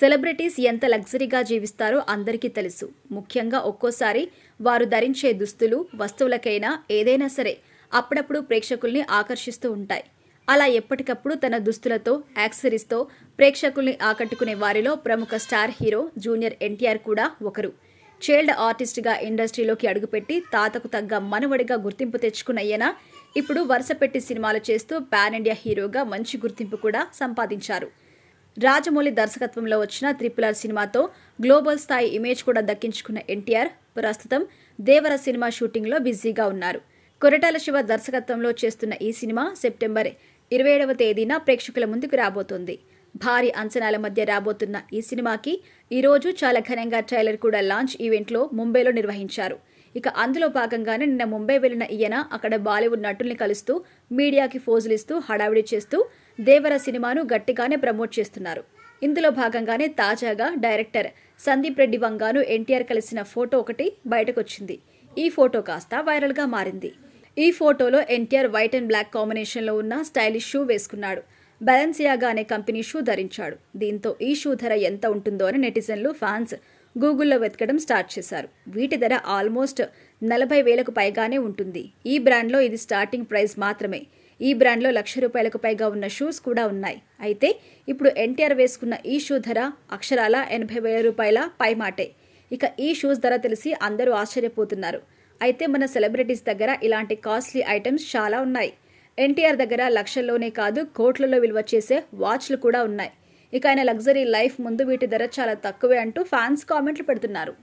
celebrities ఎంత లగ్జరీగా జీవిస్తారో అందరికీ తెలుసు ముఖ్యంగా ఒక్కోసారి వారు ధరించే దుస్తులు వస్తువులకైనా ఏదైనా సరే అప్పుడప్పుడు ప్రేక్షకుల్ని ఆకర్షిస్తూ ఉంటాయి అలా ఎప్పటికప్పుడు తన దుస్తులతో యాక్సరీస్తో ప్రేక్షకుల్ని ఆకట్టుకునే వారిలో ప్రముఖ స్టార్ హీరో జూనియర్ ఎన్టీఆర్ కూడా ఒకరు చైల్డ్ ఆర్టిస్ట్గా ఇండస్ట్రీలోకి అడుగుపెట్టి తాతకు తగ్గ మనవడిగా గుర్తింపు తెచ్చుకున్న ఇప్పుడు వరుసపెట్టి సినిమాలు చేస్తూ పాన్ ఇండియా హీరోగా మంచి గుర్తింపు కూడా సంపాదించారు రాజమౌళి దర్శకత్వంలో వచ్చిన త్రిపులర్ సినిమాతో గ్లోబల్ స్థాయి ఇమేజ్ కూడా దక్కించుకున్న ఎన్టీఆర్ ప్రస్తుతం దేవర సినిమా షూటింగ్లో బిజీగా ఉన్నారు కొరటాల శివ దర్శకత్వంలో చేస్తున్న ఈ సినిమా సెప్టెంబర్ ఇరవై ఏడవ తేదీన ప్రేక్షకుల ముందుకు రాబోతోంది భారీ అంచనాల మధ్య రాబోతున్న ఈ సినిమాకి ఈరోజు చాలా ఘనంగా ట్రైలర్ కూడా లాంచ్ ఈవెంట్లో ముంబైలో నిర్వహించారు ఇక అందులో భాగంగానే నిన్న ముంబై వెళ్లిన ఈయన అక్కడ బాలీవుడ్ నటుల్ని కలుస్తూ మీడియాకి ఫోజులిస్తూ ఇస్తూ హడావిడి చేస్తూ దేవర సినిమాను గట్టిగానే ప్రమోట్ చేస్తున్నారు ఇందులో భాగంగానే తాజాగా డైరెక్టర్ సందీప్ రెడ్డి వంగాను ఎన్టీఆర్ కలిసిన ఫోటో ఒకటి బయటకొచ్చింది ఈ ఫోటో కాస్త వైరల్గా మారింది ఈ ఫోటోలో ఎన్టీఆర్ వైట్ అండ్ బ్లాక్ కాంబినేషన్లో ఉన్న స్టైలిష్ షూ వేసుకున్నాడు బ్యాలెన్సియాగా అనే కంపెనీ షూ ధరించాడు దీంతో ఈ షూ ధర ఎంత ఉంటుందో అని నెటిజన్లు ఫ్యాన్స్ గూగుల్లో వెతకడం స్టార్ట్ చేశారు వీటి ధర ఆల్మోస్ట్ నలభై వేలకు పైగానే ఉంటుంది ఈ బ్రాండ్లో ఇది స్టార్టింగ్ ప్రైస్ మాత్రమే ఈ బ్రాండ్లో లక్ష రూపాయలకు పైగా ఉన్న షూస్ కూడా ఉన్నాయి అయితే ఇప్పుడు ఎన్టీఆర్ వేసుకున్న ఈ షూ ధర అక్షరాల ఎనభై వేల రూపాయల పైమాటే ఇక ఈ షూస్ ధర తెలిసి అందరూ ఆశ్చర్యపోతున్నారు అయితే మన సెలబ్రిటీస్ దగ్గర ఇలాంటి కాస్ట్లీ ఐటమ్స్ చాలా ఉన్నాయి ఎన్టీఆర్ దగ్గర లక్షల్లోనే కాదు కోట్లలో విలువ చేసే వాచ్లు కూడా ఉన్నాయి ఇక ఆయన లగ్జరీ లైఫ్ ముందు వీటి ధర చాలా తక్కువే అంటూ ఫ్యాన్స్ కామెంట్లు పెడుతున్నారు